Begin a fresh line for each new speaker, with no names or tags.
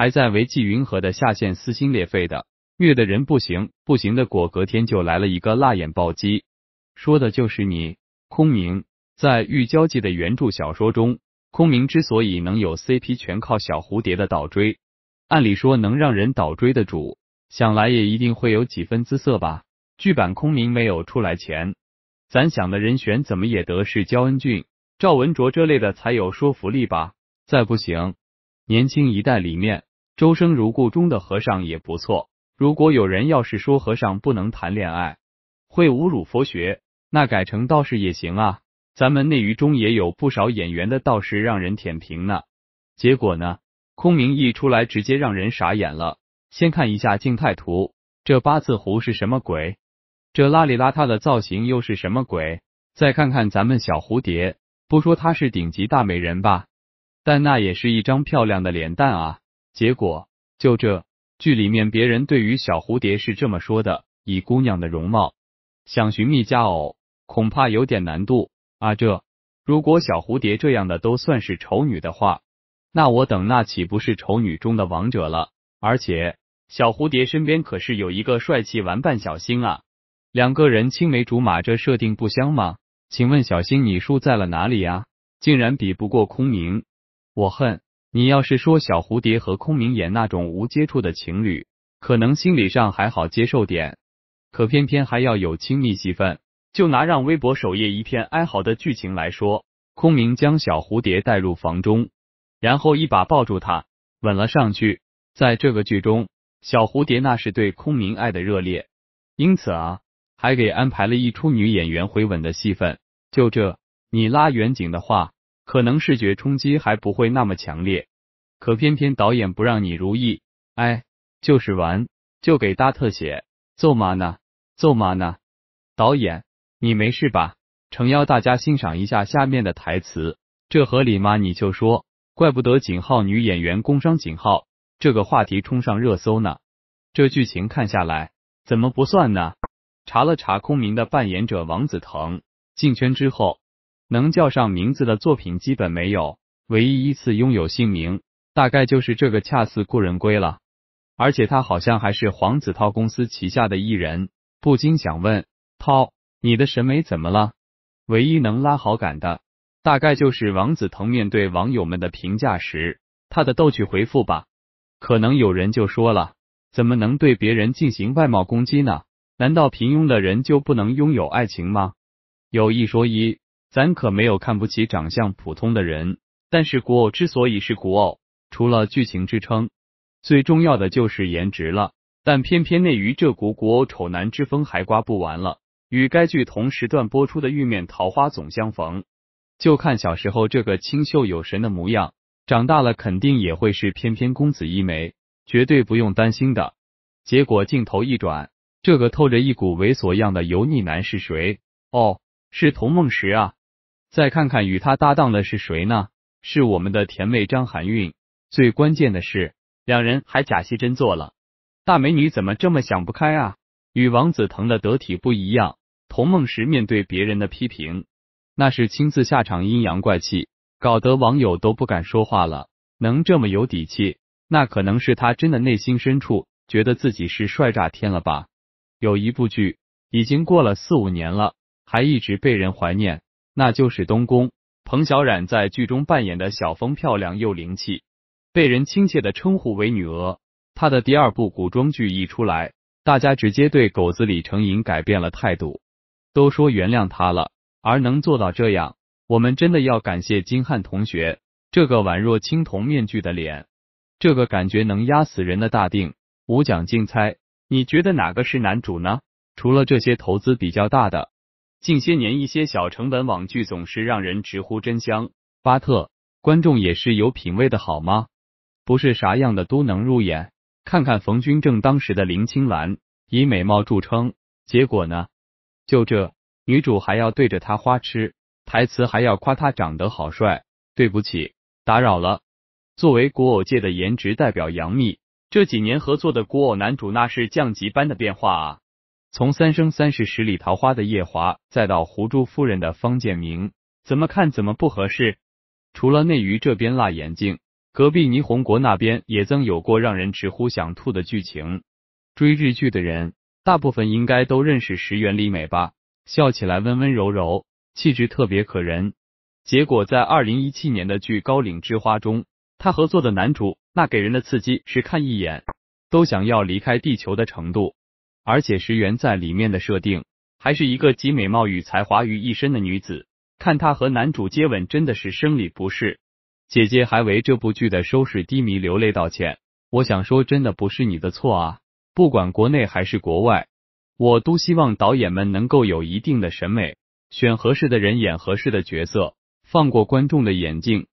还在为纪云禾的下线撕心裂肺的虐的人不行，不行的果隔天就来了一个辣眼暴击，说的就是你。空明在《玉娇记》的原著小说中，空明之所以能有 CP，全靠小蝴蝶的倒追。按理说能让人倒追的主，想来也一定会有几分姿色吧。剧版空明没有出来前，咱想的人选怎么也得是焦恩俊、赵文卓这类的才有说服力吧？再不行，年轻一代里面。周生如故中的和尚也不错。如果有人要是说和尚不能谈恋爱，会侮辱佛学，那改成道士也行啊。咱们内娱中也有不少演员的道士让人舔屏呢。结果呢，空明一出来，直接让人傻眼了。先看一下静态图，这八字胡是什么鬼？这邋里邋遢的造型又是什么鬼？再看看咱们小蝴蝶，不说她是顶级大美人吧，但那也是一张漂亮的脸蛋啊。结果就这剧里面，别人对于小蝴蝶是这么说的：以姑娘的容貌，想寻觅佳偶，恐怕有点难度啊。这如果小蝴蝶这样的都算是丑女的话，那我等那岂不是丑女中的王者了？而且小蝴蝶身边可是有一个帅气玩伴小新啊，两个人青梅竹马，这设定不香吗？请问小新，你输在了哪里呀？竟然比不过空明，我恨！你要是说小蝴蝶和空明演那种无接触的情侣，可能心理上还好接受点，可偏偏还要有亲密戏份。就拿让微博首页一片哀嚎的剧情来说，空明将小蝴蝶带入房中，然后一把抱住她，吻了上去。在这个剧中，小蝴蝶那是对空明爱的热烈，因此啊，还给安排了一出女演员回吻的戏份。就这，你拉远景的话。可能视觉冲击还不会那么强烈，可偏偏导演不让你如意，哎，就是玩就给大特写，揍妈呢，揍妈呢！导演，你没事吧？诚邀大家欣赏一下下面的台词，这合理吗？你就说，怪不得井号女演员工伤井号这个话题冲上热搜呢。这剧情看下来怎么不算呢？查了查空明的扮演者王子腾，进圈之后。能叫上名字的作品基本没有，唯一一次拥有姓名，大概就是这个“恰似故人归”了。而且他好像还是黄子韬公司旗下的艺人，不禁想问：涛，你的审美怎么了？唯一能拉好感的，大概就是王子腾面对网友们的评价时，他的逗趣回复吧。可能有人就说了：怎么能对别人进行外貌攻击呢？难道平庸的人就不能拥有爱情吗？有一说一。咱可没有看不起长相普通的人，但是古偶之所以是古偶，除了剧情支撑，最重要的就是颜值了。但偏偏内娱这股古偶丑男之风还刮不完了。与该剧同时段播出的《玉面桃花总相逢》，就看小时候这个清秀有神的模样，长大了肯定也会是翩翩公子一枚，绝对不用担心的。结果镜头一转，这个透着一股猥琐样的油腻男是谁？哦，是童梦石啊。再看看与他搭档的是谁呢？是我们的甜妹张含韵。最关键的是，两人还假戏真做了。大美女怎么这么想不开啊？与王子腾的得体不一样，童梦时面对别人的批评，那是亲自下场阴阳怪气，搞得网友都不敢说话了。能这么有底气，那可能是他真的内心深处觉得自己是帅炸天了吧？有一部剧，已经过了四五年了，还一直被人怀念。那就是东宫，彭小苒在剧中扮演的小风漂亮又灵气，被人亲切的称呼为女鹅。她的第二部古装剧一出来，大家直接对狗子李成鄞改变了态度，都说原谅他了。而能做到这样，我们真的要感谢金汉同学这个宛若青铜面具的脸，这个感觉能压死人的大腚。五奖竞猜，你觉得哪个是男主呢？除了这些投资比较大的。近些年，一些小成本网剧总是让人直呼真香。巴特，观众也是有品味的，好吗？不是啥样的都能入眼。看看冯军正当时的林青兰，以美貌著称，结果呢？就这女主还要对着他花痴，台词还要夸他长得好帅。对不起，打扰了。作为古偶界的颜值代表，杨幂这几年合作的古偶男主那是降级般的变化啊。从《三生三世十里桃花》的夜华，再到《胡珠夫人》的方建明，怎么看怎么不合适。除了内娱这边辣眼睛，隔壁霓虹国那边也曾有过让人直呼想吐的剧情。追日剧的人，大部分应该都认识石原里美吧？笑起来温温柔柔，气质特别可人。结果在二零一七年的剧《高岭之花》中，她合作的男主，那给人的刺激是看一眼都想要离开地球的程度。而且石原在里面的设定还是一个集美貌与才华于一身的女子，看她和男主接吻真的是生理不适。姐姐还为这部剧的收视低迷流泪道歉，我想说真的不是你的错啊！不管国内还是国外，我都希望导演们能够有一定的审美，选合适的人演合适的角色，放过观众的眼睛。